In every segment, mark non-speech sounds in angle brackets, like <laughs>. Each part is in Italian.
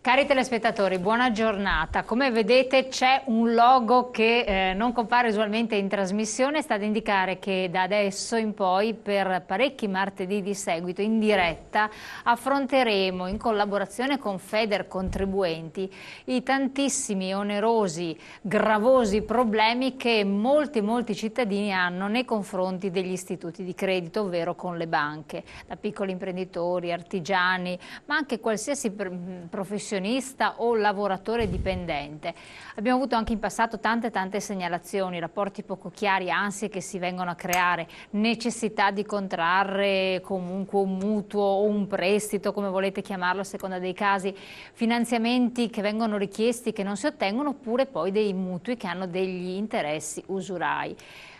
Cari telespettatori, buona giornata. Come vedete c'è un logo che eh, non compare usualmente in trasmissione, sta ad indicare che da adesso in poi per parecchi martedì di seguito in diretta affronteremo in collaborazione con Feder Contribuenti i tantissimi onerosi, gravosi problemi che molti molti cittadini hanno nei confronti degli istituti di credito, ovvero con le banche, da piccoli imprenditori, artigiani, ma anche qualsiasi professionista professionista o lavoratore dipendente. Abbiamo avuto anche in passato tante tante segnalazioni, rapporti poco chiari, ansie che si vengono a creare, necessità di contrarre comunque un mutuo o un prestito, come volete chiamarlo a seconda dei casi, finanziamenti che vengono richiesti che non si ottengono oppure poi dei mutui che hanno degli interessi usurai.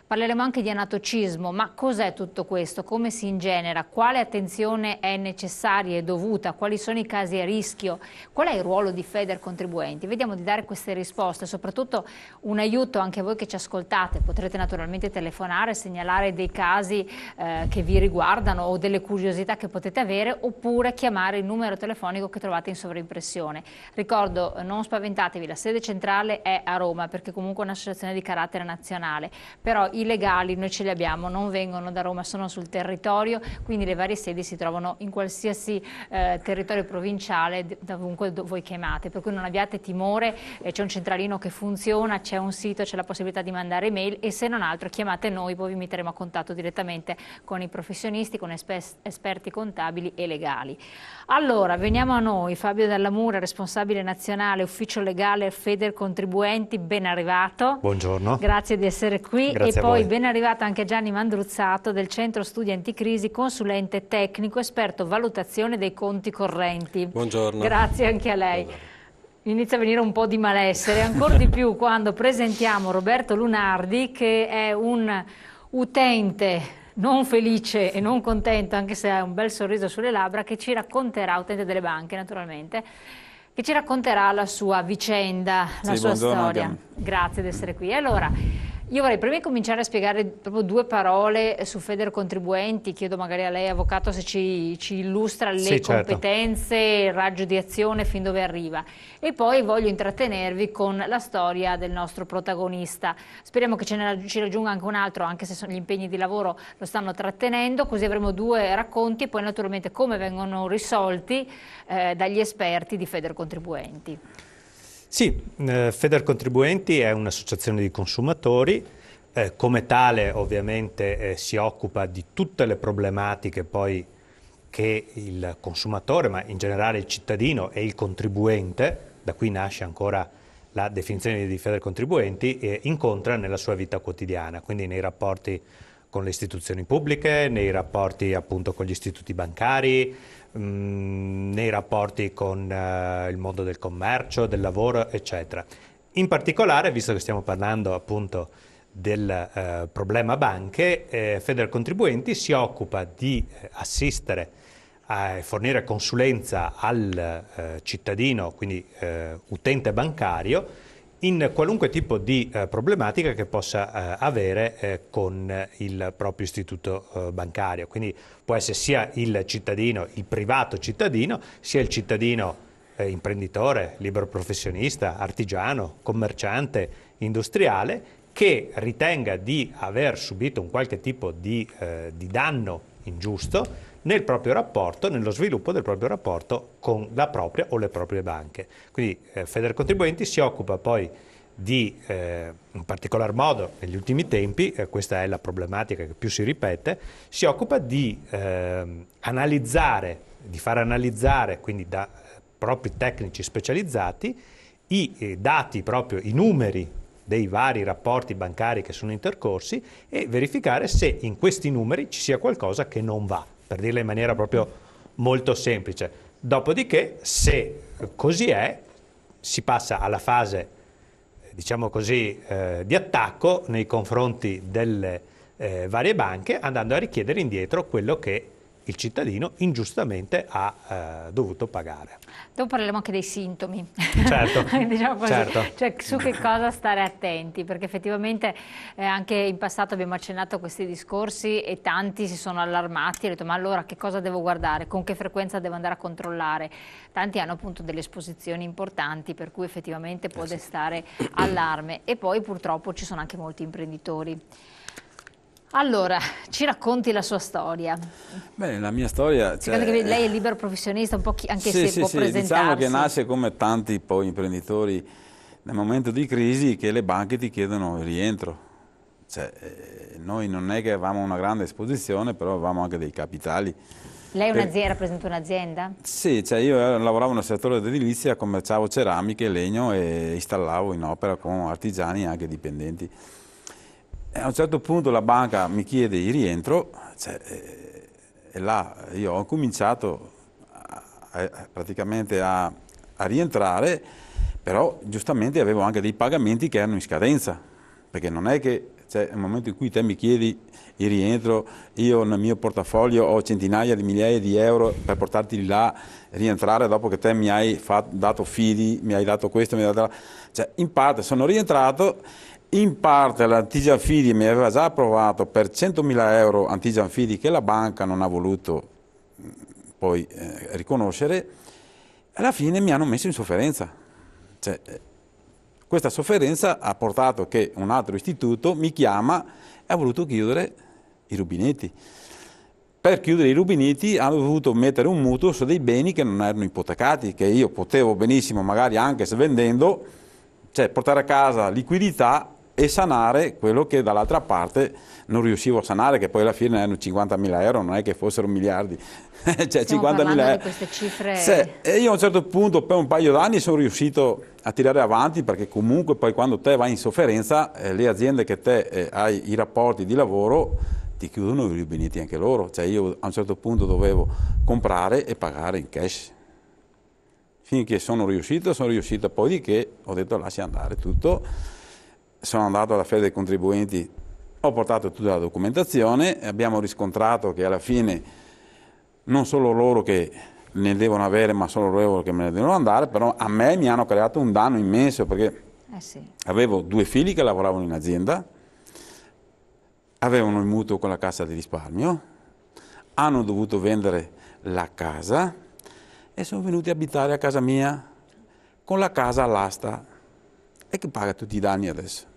Parleremo anche di anatocismo, ma cos'è tutto questo? Come si ingenera? Quale attenzione è necessaria e dovuta? Quali sono i casi a rischio? Qual è il ruolo di Feder Contribuenti? Vediamo di dare queste risposte, soprattutto un aiuto anche a voi che ci ascoltate. Potrete naturalmente telefonare, segnalare dei casi eh, che vi riguardano o delle curiosità che potete avere oppure chiamare il numero telefonico che trovate in sovraimpressione. Ricordo, non spaventatevi, la sede centrale è a Roma perché comunque è un'associazione di carattere nazionale. Però i legali noi ce li abbiamo, non vengono da Roma, sono sul territorio, quindi le varie sedi si trovano in qualsiasi eh, territorio provinciale, dovunque do voi chiamate, per cui non abbiate timore, eh, c'è un centralino che funziona, c'è un sito, c'è la possibilità di mandare mail e se non altro chiamate noi, poi vi metteremo a contatto direttamente con i professionisti, con esper esperti contabili e legali. Allora, veniamo a noi, Fabio Dallamura, responsabile nazionale, ufficio legale Feder Contribuenti, ben arrivato. Buongiorno. Grazie di essere qui Grazie e poi ben arrivato anche Gianni Mandruzzato del Centro Studi Anticrisi, consulente tecnico, esperto valutazione dei conti correnti. Buongiorno. Grazie anche a lei. Buongiorno inizia a venire un po' di malessere, ancora di più <laughs> quando presentiamo Roberto Lunardi che è un utente non felice e non contento, anche se ha un bel sorriso sulle labbra, che ci racconterà, utente delle banche naturalmente, che ci racconterà la sua vicenda, la sì, sua storia. Anche. Grazie di essere qui. allora, io vorrei prima cominciare a spiegare proprio due parole su Feder Contribuenti, chiedo magari a lei, avvocato, se ci, ci illustra le sì, certo. competenze, certo. il raggio di azione, fin dove arriva. E poi voglio intrattenervi con la storia del nostro protagonista. Speriamo che ce ne ci raggiunga anche un altro, anche se gli impegni di lavoro lo stanno trattenendo, così avremo due racconti e poi naturalmente come vengono risolti eh, dagli esperti di Feder Contribuenti. Sì, eh, Contribuenti è un'associazione di consumatori, eh, come tale ovviamente eh, si occupa di tutte le problematiche poi che il consumatore, ma in generale il cittadino e il contribuente, da qui nasce ancora la definizione di Federcontribuenti, eh, incontra nella sua vita quotidiana, quindi nei rapporti con le istituzioni pubbliche, nei rapporti appunto con gli istituti bancari, Mm, nei rapporti con eh, il mondo del commercio, del lavoro, eccetera. In particolare, visto che stiamo parlando appunto del eh, problema banche, eh, Contribuenti si occupa di eh, assistere e fornire consulenza al eh, cittadino, quindi eh, utente bancario, in qualunque tipo di eh, problematica che possa eh, avere eh, con il proprio istituto eh, bancario. Quindi può essere sia il cittadino, il privato cittadino, sia il cittadino eh, imprenditore, libero professionista, artigiano, commerciante, industriale, che ritenga di aver subito un qualche tipo di, eh, di danno ingiusto nel proprio rapporto, nello sviluppo del proprio rapporto con la propria o le proprie banche. Quindi eh, Contribuenti si occupa poi di, eh, in particolar modo negli ultimi tempi, eh, questa è la problematica che più si ripete, si occupa di ehm, analizzare, di far analizzare, quindi da eh, propri tecnici specializzati, i eh, dati proprio, i numeri dei vari rapporti bancari che sono intercorsi e verificare se in questi numeri ci sia qualcosa che non va per dirla in maniera proprio molto semplice. Dopodiché, se così è, si passa alla fase, diciamo così, eh, di attacco nei confronti delle eh, varie banche, andando a richiedere indietro quello che il cittadino ingiustamente ha eh, dovuto pagare. Dopo parliamo anche dei sintomi, certo. <laughs> diciamo certo. cioè, su che cosa stare attenti, perché effettivamente eh, anche in passato abbiamo accennato a questi discorsi e tanti si sono allarmati hanno detto ma allora che cosa devo guardare, con che frequenza devo andare a controllare. Tanti hanno appunto delle esposizioni importanti per cui effettivamente può eh sì. destare allarme e poi purtroppo ci sono anche molti imprenditori allora, ci racconti la sua storia. Bene, la mia storia... Cioè, che lei è eh, libero professionista, un po' chi, anche sì, se sì, può sì, presentarsi. Diciamo che nasce come tanti poi imprenditori nel momento di crisi che le banche ti chiedono il rientro. Cioè, eh, noi non è che avevamo una grande esposizione, però avevamo anche dei capitali. Lei un'azienda, eh, rappresenta un'azienda? Sì, cioè io lavoravo nel settore dell'edilizia, commerciavo ceramiche, legno e installavo in opera con artigiani e anche dipendenti. E a un certo punto la banca mi chiede il rientro cioè, eh, e, là io ho cominciato a, a, praticamente a, a rientrare, però giustamente avevo anche dei pagamenti che erano in scadenza, perché non è che cioè nel momento in cui te mi chiedi il rientro, io nel mio portafoglio ho centinaia di migliaia di euro per portarti di là, rientrare dopo che te mi hai fatto, dato fidi, mi hai dato questo, mi hai dato là. Cioè, in parte sono rientrato in parte l'Antigian Fidi mi aveva già approvato per 100.000 euro Antigian Fidi che la banca non ha voluto mm, poi eh, riconoscere, alla fine mi hanno messo in sofferenza. Cioè, eh, questa sofferenza ha portato che un altro istituto mi chiama e ha voluto chiudere i rubinetti. Per chiudere i rubinetti hanno dovuto mettere un mutuo su dei beni che non erano ipotecati, che io potevo benissimo, magari anche se vendendo, cioè portare a casa liquidità e sanare quello che dall'altra parte non riuscivo a sanare, che poi alla fine erano 50.000 euro, non è che fossero miliardi, <laughs> cioè 50.000 euro. queste cifre... Se, e io a un certo punto, per un paio d'anni, sono riuscito a tirare avanti, perché comunque poi quando te vai in sofferenza, eh, le aziende che te eh, hai i rapporti di lavoro ti chiudono i rubinetti anche loro, cioè io a un certo punto dovevo comprare e pagare in cash. Finché sono riuscito, sono riuscito, poi di che ho detto lascia andare tutto sono andato alla fede dei contribuenti, ho portato tutta la documentazione, e abbiamo riscontrato che alla fine non solo loro che ne devono avere, ma solo loro che me ne devono andare, però a me mi hanno creato un danno immenso perché eh sì. avevo due figli che lavoravano in azienda, avevano il mutuo con la cassa di risparmio, hanno dovuto vendere la casa e sono venuti a abitare a casa mia con la casa all'asta e che paga tutti i danni adesso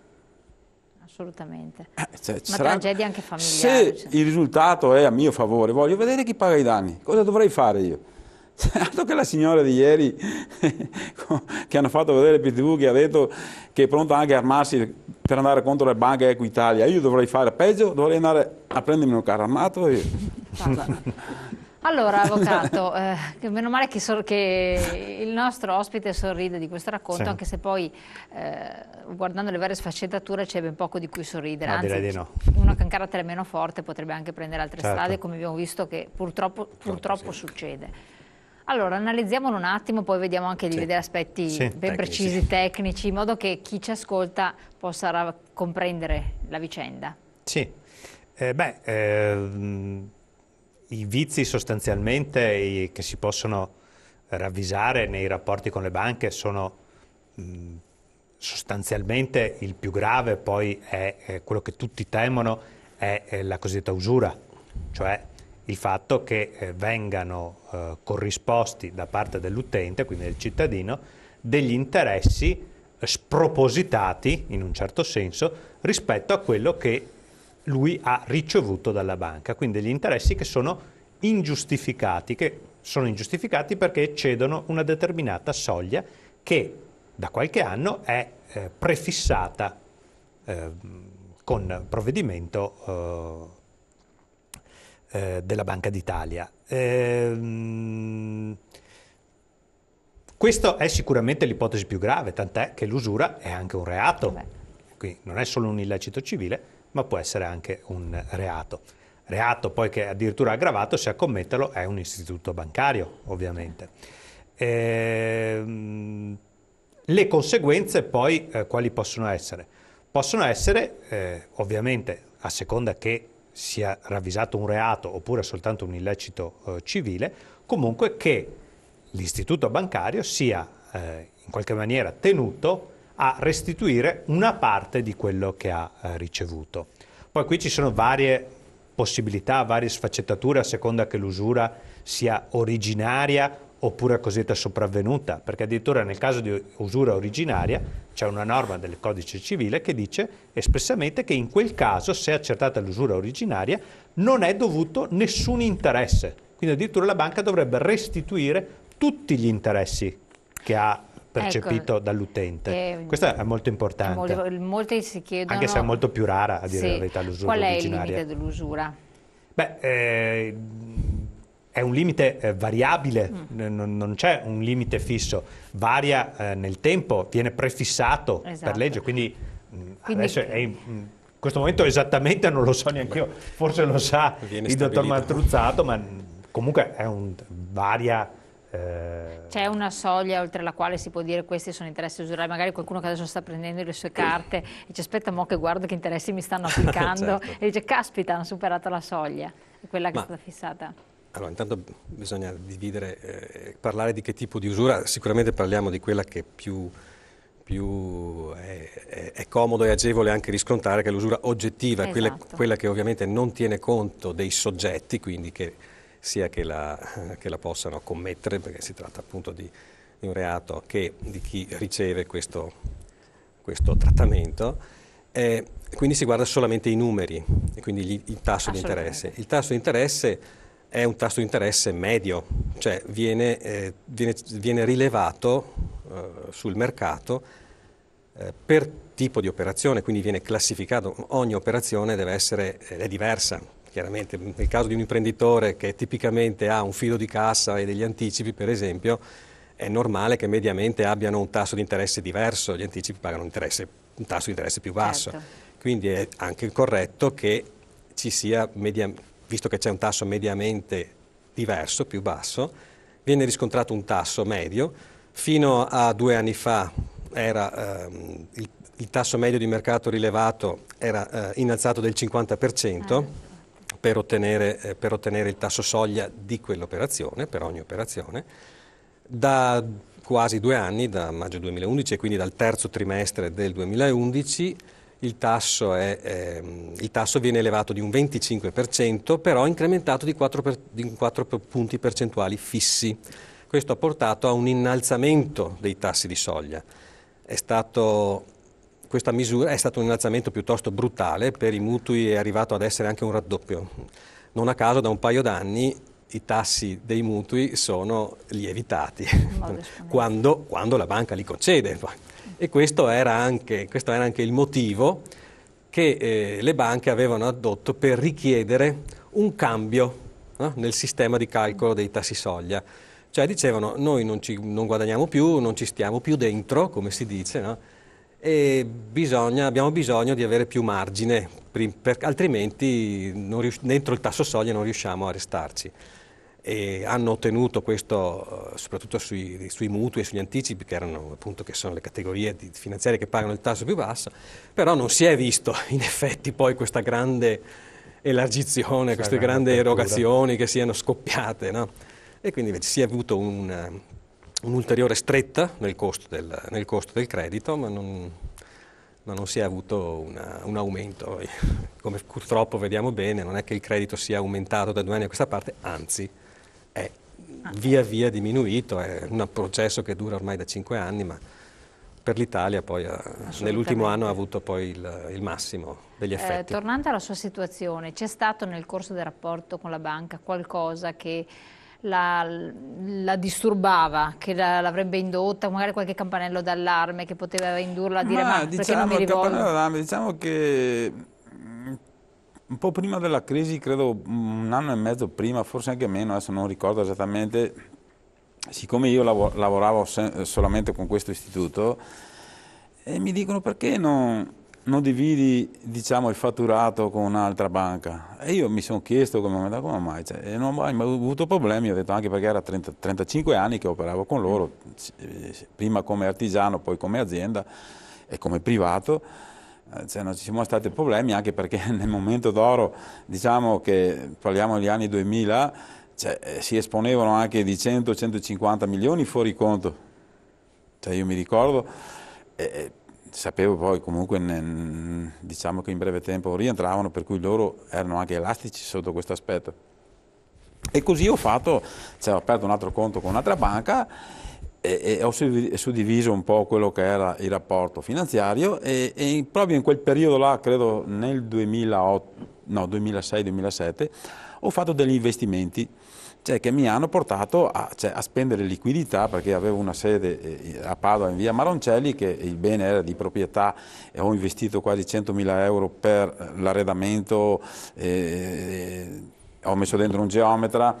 assolutamente. Eh, cioè, Una sarà... tragedia anche familiare. Se cioè. il risultato è a mio favore, voglio vedere chi paga i danni, cosa dovrei fare io? <laughs> Cioè, Tanto che la signora di ieri <laughs> che hanno fatto vedere il PTV che ha detto che è pronta anche a armarsi per andare contro le banche Equitalia, io dovrei fare peggio, dovrei andare a prendermi un carro armato io. <laughs> Allora, avvocato, <laughs> eh, meno male che, che, il nostro ospite sorride di questo racconto, sì. anche se poi eh, guardando le varie sfaccettature c'è ben poco di cui sorridere. No, ah, Anzi, direi di no. uno che ha un carattere meno forte potrebbe anche prendere altre certo. strade, come abbiamo visto che purtroppo, purtroppo sì. succede. Allora, analizziamolo un attimo, poi vediamo anche di sì. vedere aspetti sì, ben tecnici. precisi, tecnici, in modo che chi ci ascolta possa comprendere la vicenda. Sì, eh, beh, ehm, i vizi sostanzialmente i, che si possono ravvisare nei rapporti con le banche sono mh, sostanzialmente il più grave, poi è, è quello che tutti temono, è, è, la cosiddetta usura, cioè il fatto che eh, vengano eh, corrisposti da parte dell'utente, quindi del cittadino, degli interessi eh, spropositati, in un certo senso, rispetto a quello che lui ha ricevuto dalla banca, quindi degli interessi che sono ingiustificati, che sono ingiustificati perché eccedono una determinata soglia che da qualche anno è eh, prefissata eh, con provvedimento eh, eh, della Banca d'Italia. Ehm, questa è sicuramente l'ipotesi più grave, tant'è che l'usura è anche un reato. Qui non è solo un illecito civile, ma può essere anche un reato reato poi che è addirittura aggravato se a commetterlo è un istituto bancario ovviamente. E, ehm, le conseguenze poi eh, quali possono essere? Possono essere eh, ovviamente a seconda che sia ravvisato un reato oppure soltanto un illecito eh, civile, comunque che l'istituto bancario sia eh, in qualche maniera tenuto a restituire una parte di quello che ha eh, ricevuto. Poi qui ci sono varie possibilità, varie sfaccettature a seconda che l'usura sia originaria oppure cosiddetta sopravvenuta, perché addirittura nel caso di usura originaria c'è una norma del codice civile che dice espressamente che in quel caso, se accertata l'usura originaria, non è dovuto nessun interesse. Quindi addirittura la banca dovrebbe restituire tutti gli interessi che ha percepito ecco, dall'utente. Eh, Questo è molto importante. Molti, si chiedono... Anche se è molto più rara, a dire sì, la verità, l'usura Qual è originaria. il limite dell'usura? Beh, eh, è un limite eh, variabile, mm. non, non c'è un limite fisso, varia eh, nel tempo, viene prefissato esatto. per legge, quindi, mm, quindi adesso è... Mh, mm, in questo momento esattamente non lo so neanche io, forse lo sa il dottor Maltruzzato, ma mm, comunque è un, varia eh, C'è una soglia oltre la quale si può dire questi sono interessi usurari, magari qualcuno che adesso sta prendendo le sue carte e ci aspetta mo che guardo che interessi mi stanno <laughs> applicando certo. e dice caspita hanno superato la soglia, quella che Ma... è stata fissata. Allora, intanto bisogna dividere, eh, parlare di che tipo di usura, sicuramente parliamo di quella che più, più è, è, è, comodo e agevole anche riscontrare, che è l'usura oggettiva, esatto. quella, quella, che ovviamente non tiene conto dei soggetti, quindi che sia che la, <laughs> che la possano commettere, perché si tratta appunto di, di, un reato, che di chi riceve questo, questo trattamento. Eh, quindi si guarda solamente i numeri e quindi gli, il tasso di interesse. Il tasso di interesse è un tasso di interesse medio, cioè viene, eh, viene, viene rilevato eh, sul mercato eh, per tipo di operazione, quindi viene classificato, ogni operazione deve essere, è diversa chiaramente mm, nel caso di un imprenditore che tipicamente ha un filo di cassa e degli anticipi per esempio, è normale che mediamente abbiano un tasso di interesse diverso, gli anticipi pagano un, interesse, un tasso di interesse più basso. Certo. Quindi è anche corretto che ci sia, media, visto che c'è un tasso mediamente diverso, più basso, viene riscontrato un tasso medio. Fino a due anni fa era, ehm, il, il, tasso medio di mercato rilevato era eh, innalzato del 50%. Ah per ottenere, eh, per ottenere il tasso soglia di quell'operazione, per ogni operazione, da quasi due anni, da maggio 2011 e quindi dal terzo trimestre del 2011, il tasso, è, eh, il tasso, viene elevato di un 25%, però incrementato di 4, per, di 4 punti percentuali fissi. Questo ha portato a un innalzamento dei tassi di soglia. È stato questa misura è stato un innalzamento piuttosto brutale, per i mutui è arrivato ad essere anche un raddoppio. Non a caso da un paio d'anni i tassi dei mutui sono lievitati quando, quando, la banca li concede. E questo era anche, questo era anche il motivo che eh, le banche avevano adotto per richiedere un cambio no? nel sistema di calcolo dei tassi soglia. Cioè dicevano noi non, ci, non guadagniamo più, non ci stiamo più dentro, come si dice, no? bisogna, abbiamo bisogno di avere più margine, per, altrimenti rius- dentro il tasso soglia non riusciamo a restarci. E hanno ottenuto questo eh, soprattutto sui, sui, mutui e sugli anticipi che, erano, appunto, che sono le categorie finanziarie che pagano il tasso più basso, però non si è visto in effetti poi questa grande elargizione, C'è queste grandi erogazioni che siano scoppiate no? e quindi invece si è avuto un, un'ulteriore stretta nel costo, del, nel costo del, credito, ma non, ma non si è avuto una, un aumento. <laughs> Come purtroppo vediamo bene, non è che il credito sia aumentato da due anni a questa parte, anzi è via via diminuito, è un processo che dura ormai da cinque anni, ma per l'Italia poi eh, nell'ultimo anno ha avuto poi il, il massimo degli eh, effetti. Eh, tornando alla sua situazione, c'è stato nel corso del rapporto con la banca qualcosa che la, la disturbava, che l'avrebbe indotta, magari qualche campanello d'allarme che poteva indurla a dire ma, ma diciamo, perché non mi rivolgo? Diciamo che diciamo mm, un po' prima della crisi, credo un anno e mezzo prima, forse anche meno, adesso non ricordo esattamente, siccome io lavoravo solamente con questo istituto, e mi dicono perché non non dividi diciamo, il fatturato con un'altra banca. E io mi sono chiesto come, come mai, cioè, non ho mai avuto problemi, ho detto anche perché era 30, 35 anni che operavo con loro, eh, prima come artigiano, poi come azienda e come privato. Eh, cioè, non ci sono stati problemi anche perché <laughs> nel momento d'oro, diciamo che parliamo degli anni 2000, cioè, eh, si esponevano anche di 100-150 milioni fuori conto. Cioè, io mi ricordo, eh, sapevo poi comunque ne, diciamo che in breve tempo rientravano, per cui loro erano anche elastici sotto questo aspetto. E così ho fatto, cioè, ho aperto un altro conto con un'altra banca e, e ho suddiviso un po' quello che era il rapporto finanziario e, e proprio in quel periodo là, credo nel no, 2006-2007, ho fatto degli investimenti cioè che mi hanno portato a, cioè, a, spendere liquidità perché avevo una sede eh, a Padova in via Maroncelli che il bene era di proprietà e ho investito quasi 100.000 euro per l'arredamento, eh, ho messo dentro un geometra,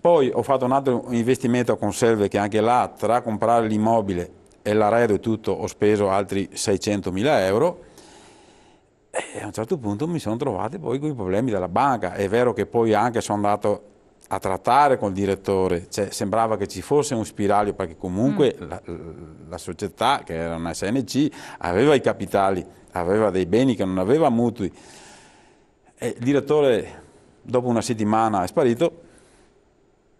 poi ho fatto un altro investimento a conserve che anche là tra comprare l'immobile e l'arredo e tutto ho speso altri 600.000 euro e a un certo punto mi sono trovato poi con i problemi della banca, è vero che poi anche sono andato a trattare col direttore, cioè, sembrava che ci fosse un spiraglio perché comunque mm. la, la, società, che era una SNC, aveva i capitali, aveva dei beni che non aveva mutui. E il direttore dopo una settimana è sparito,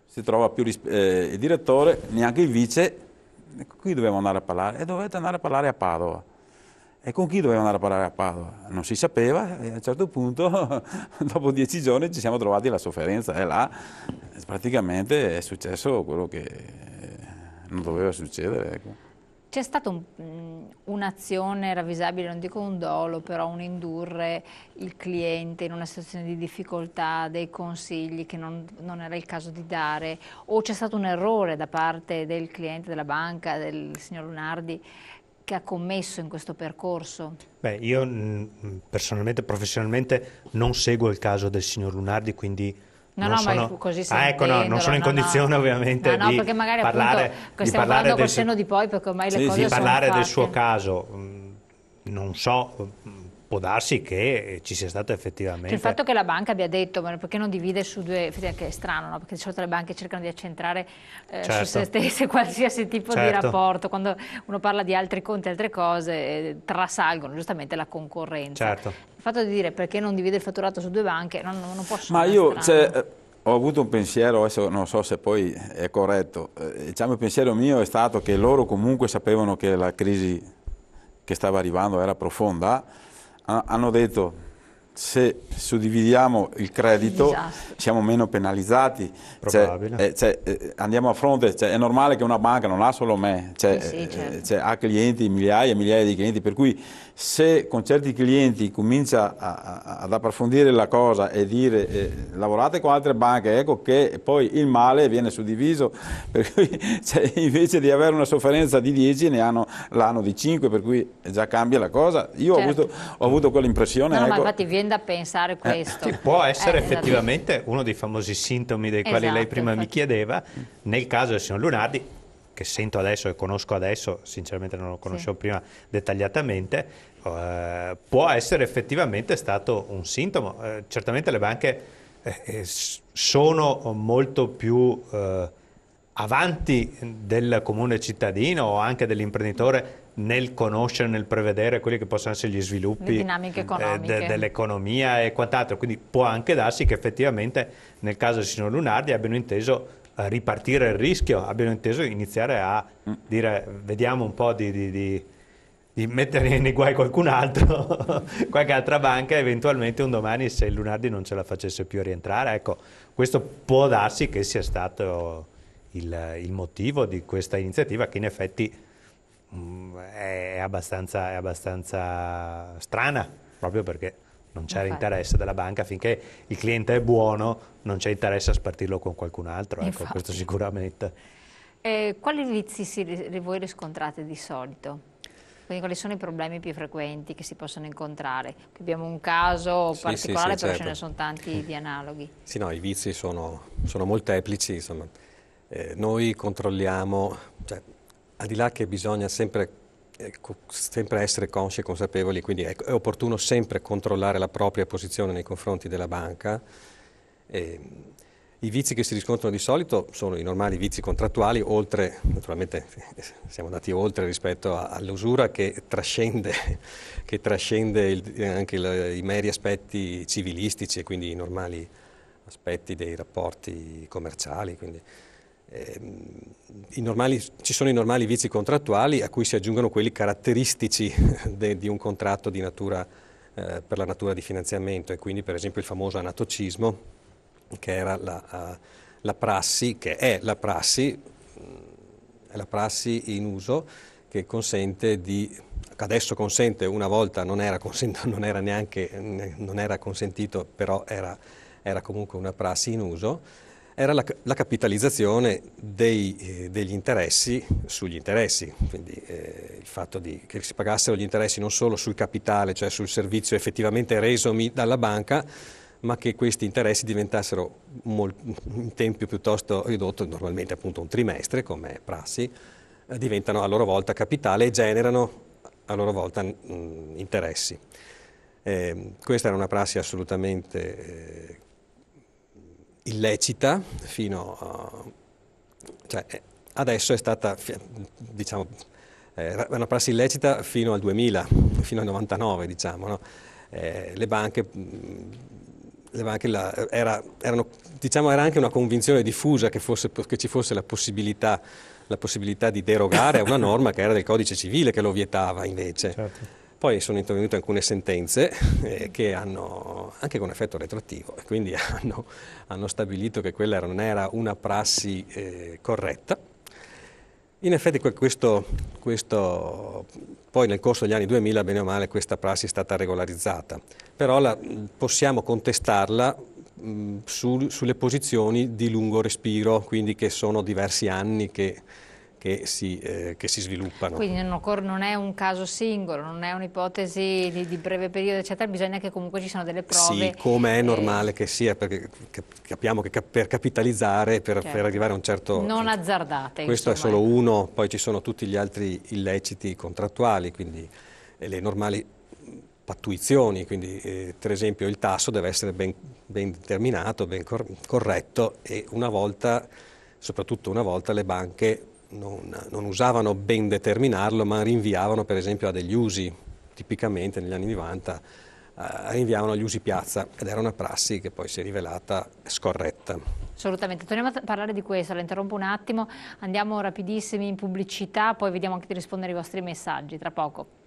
si trova più eh, il direttore, neanche il vice, ecco, qui dovevamo andare a parlare e dovete andare a parlare a Padova. E con chi doveva andare a parlare a Padova? Non si sapeva e a un certo punto, <laughs> dopo dieci giorni, ci siamo trovati la sofferenza e là praticamente è successo quello che eh, non doveva succedere. Ecco. C'è stata mm, un'azione ravvisabile, non dico un dolo, però un indurre il cliente in una situazione di difficoltà, dei consigli che non, non era il caso di dare, o c'è stato un errore da parte del cliente della banca, del signor Lunardi, che ha commesso in questo percorso? Beh, io mm, mm, personalmente, professionalmente, non seguo il caso del signor Lunardi, quindi... No, non no, sono... ma così ah, ecco, no, non sono in no, condizione no. <laughs> ovviamente no, di parlare, appunto, di parlare del... di poi perché ormai sì, le cose sì, parlare del suo caso, mm, non so può darsi che eh, ci sia stato effettivamente... Cioè il fatto che la banca abbia detto, ma perché non divide su due, che è strano, no? perché di solito le banche cercano di accentrare eh, certo. su se stesse <laughs> qualsiasi tipo certo. di rapporto, quando uno parla di altri conti, altre cose, eh, trasalgono giustamente la concorrenza. Certo. Il fatto di dire perché non divide il fatturato su due banche non, non posso... Ma io cioè, eh, ho avuto un pensiero, adesso non so se poi è corretto, eh, diciamo il pensiero mio è stato che loro comunque sapevano che la crisi che stava arrivando era profonda hanno detto se suddividiamo il credito il siamo meno penalizzati. Cioè, Probabile. Cioè, eh, cioè, eh, andiamo a fronte, cioè, è normale che una banca non ha solo me, cioè, eh sì, sì, eh, certo. eh, cioè, ha clienti, migliaia e migliaia di clienti, per cui se con certi clienti comincia a, a, ad approfondire la cosa e dire eh, lavorate con altre banche, ecco che poi il male viene suddiviso, <laughs> per cui invece di avere una sofferenza di 10 ne hanno l'anno di 5, per cui già cambia la cosa. Io certo. ho, avuto, ho avuto quell'impressione. No, ecco, viene tende pensare eh, questo. Eh, può essere eh, effettivamente esatto. uno dei famosi sintomi dei quali esatto, lei prima infatti. mi chiedeva, nel caso del signor Lunardi, che sento adesso e conosco adesso, sinceramente non lo conoscevo sì. prima dettagliatamente, eh, può essere effettivamente stato un sintomo. Eh, certamente le banche eh, sono molto più avanti del comune cittadino o anche dell'imprenditore nel conoscere, nel prevedere quelli che possono essere gli sviluppi eh, de, dell'economia e quant'altro. Quindi può anche darsi che effettivamente nel caso del signor Lunardi abbiano inteso eh, ripartire il rischio, abbiano inteso iniziare a dire vediamo un po' di, di, di, di mettere nei guai qualcun altro, <laughs> qualche altra banca, eventualmente un domani se il Lunardi non ce la facesse più rientrare. Ecco, questo può darsi che sia stato il, il motivo di questa iniziativa che in effetti Mm, è abbastanza, è abbastanza strana, proprio perché non c'è Infatti. l'interesse della banca finché il cliente è buono, non c'è interesse a spartirlo con qualcun altro, ecco, questo sicuramente. Eh, quali vizi si, voi riscontrate di solito? Quindi quali sono i problemi più frequenti che si possono incontrare? Qui abbiamo un caso sì, particolare, sì, sì, però certo. ce ne certo. sono tanti di analoghi. Sì, no, i vizi sono, sono molteplici, insomma. Eh, noi controlliamo, cioè, al di là che bisogna sempre, eh, sempre essere consci e consapevoli, quindi è, è, opportuno sempre controllare la propria posizione nei confronti della banca. E, ehm, i vizi che si riscontrano di solito sono i normali vizi contrattuali, oltre, naturalmente eh, siamo andati oltre rispetto all'usura che trascende, <laughs> che trascende il, anche il, i meri aspetti civilistici e quindi i normali aspetti dei rapporti commerciali. Quindi. Ehm, normali, ci sono i normali vizi contrattuali a cui si aggiungono quelli caratteristici <laughs> de, di un contratto di natura, eh, per la natura di finanziamento e quindi per esempio il famoso anatocismo che era la, la prassi, che è la prassi, la prassi in uso che consente di, adesso consente, una volta non era, <laughs> non era neanche, non era consentito, però era, era comunque una prassi in uso, era la, la capitalizzazione dei, eh, degli interessi sugli interessi, quindi eh, il fatto di, che si pagassero gli interessi non solo sul capitale, cioè sul servizio effettivamente resomi dalla banca, ma che questi interessi diventassero in tempi piuttosto ridotto, normalmente appunto un trimestre come prassi, eh, diventano a loro volta capitale e generano a loro volta mh, mm, interessi. Ehm, questa era una prassi assolutamente eh, illecita fino a... Cioè, eh, adesso è stata, diciamo, eh, è una prassi illecita fino al 2000, fino al 99, diciamo. No? Eh, le banche, mm, le banche la, era, erano, diciamo, era anche una convinzione diffusa che, fosse, che ci fosse la possibilità, la possibilità, di derogare a una <laughs> norma che era del codice civile che lo vietava invece. Certo. Poi sono intervenute alcune sentenze eh, che hanno anche con effetto retroattivo, quindi <laughs> hanno, hanno stabilito che quella non era una prassi eh, corretta. In effetti questo, questo, poi nel corso degli anni 2000, bene o male, questa prassi è stata regolarizzata, però la, possiamo contestarla mh, su, sulle posizioni di lungo respiro, quindi che sono diversi anni che che si, eh, che si, sviluppano. Quindi non, occorre, non, è un caso singolo, non è un'ipotesi di, di, breve periodo, eccetera, bisogna che comunque ci siano delle prove. Sì, come è e... normale che sia, perché capiamo che per capitalizzare, per, certo. per arrivare a un certo... Non azzardate. Questo insomma. è solo ecco. uno, poi ci sono tutti gli altri illeciti contrattuali, quindi le normali pattuizioni, quindi eh, per esempio il tasso deve essere ben, ben determinato, ben cor corretto e una volta, soprattutto una volta, le banche non, non usavano ben determinarlo, ma rinviavano per esempio a degli usi, tipicamente negli anni 90 eh, rinviavano agli usi piazza ed era una prassi che poi si è rivelata scorretta. Assolutamente, torniamo a parlare di questo, la interrompo un attimo, andiamo rapidissimi in pubblicità, poi vediamo anche di rispondere ai vostri messaggi, tra poco.